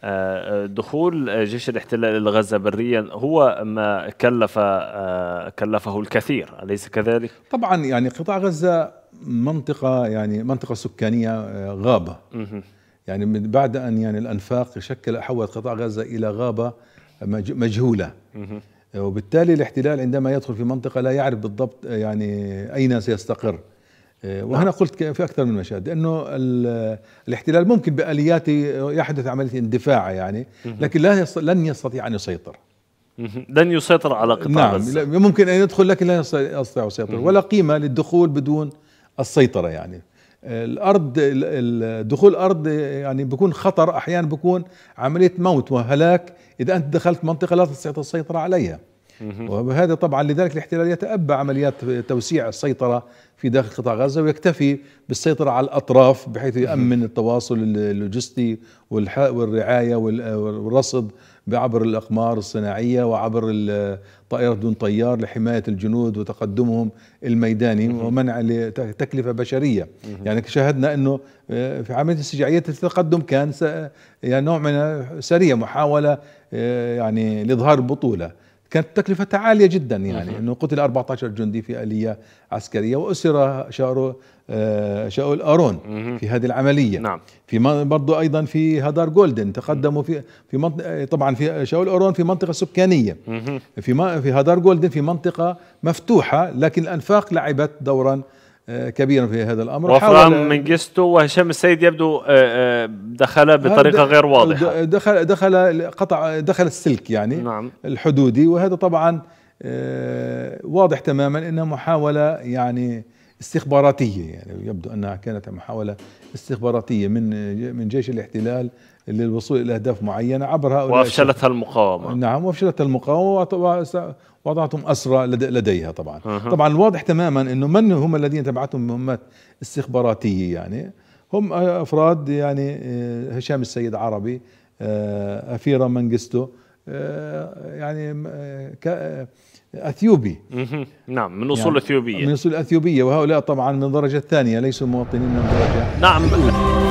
آه، آه، دخول جيش الاحتلال الى غزه بريا هو ما كلف آه، كلفه الكثير اليس كذلك؟ طبعا يعني قطاع غزه منطقه يعني منطقه سكانيه غابه يعني من بعد ان يعني الانفاق شكل حول قطاع غزه الى غابه مجهوله وبالتالي الاحتلال عندما يدخل في منطقه لا يعرف بالضبط يعني اين سيستقر وهنا آه، قلت في اكثر من مشهد انه الاحتلال ممكن باليات يحدث عمليه اندفاع يعني لكن لا يص... لن يستطيع ان يسيطر لن يسيطر على قطاع نعم غزة. ممكن ان يدخل لكن لا يستطيع يسيطر ولا قيمه للدخول بدون السيطره يعني الارض دخول ارض يعني بيكون خطر احيانا بيكون عمليه موت وهلاك اذا انت دخلت منطقه لا تستطيع السيطره عليها وهذا طبعا لذلك الاحتلال يتأبى عمليات توسيع السيطرة في داخل قطاع غزة ويكتفي بالسيطرة على الأطراف بحيث يأمن التواصل اللوجستي والرعاية والرصد عبر الأقمار الصناعية وعبر الطائرات دون طيار لحماية الجنود وتقدمهم الميداني ومنع تكلفة بشرية يعني شاهدنا أنه آه، في عملية استشجاعية التقدم كان يعني نوع من سريع محاولة آه، يعني لإظهار البطولة كانت تكلفة عالية جدا يعني أنه قتل 14 جندي في آلية عسكرية وأسر شاور آه، شاول أرون في هذه العملية نعم في برضه أيضا في هدار جولدن تقدموا في في آه، طبعا في شاول أرون في منطقة سكانية في في هدار جولدن في منطقة مفتوحة لكن الأنفاق لعبت دورا آه، كبيرا في هذا الامر وفران من جستو وهشام السيد يبدو آه، آه، دخل بطريقه غير واضحه دخل دخل قطع دخل السلك يعني نعم. الحدودي وهذا طبعا واضح تماما انها محاوله يعني استخباراتيه يعني يبدو انها كانت محاوله استخباراتيه من من جيش الاحتلال للوصول الى اهداف معينه عبر هؤلاء وافشلتها المقاومه نعم وافشلتها المقاومه وضعتهم اسرى لديها طبعا أه. طبعا الواضح تماما انه من هم الذين تبعتهم مهمات استخباراتيه يعني هم افراد يعني آه، هشام السيد عربي آه، أفيرا منجستو آه، يعني آه، آه، اثيوبي نعم من يعني اصول يعني اثيوبيه من اصول اثيوبيه وهؤلاء طبعا من الدرجه الثانيه ليسوا مواطنين من الدرجه نعم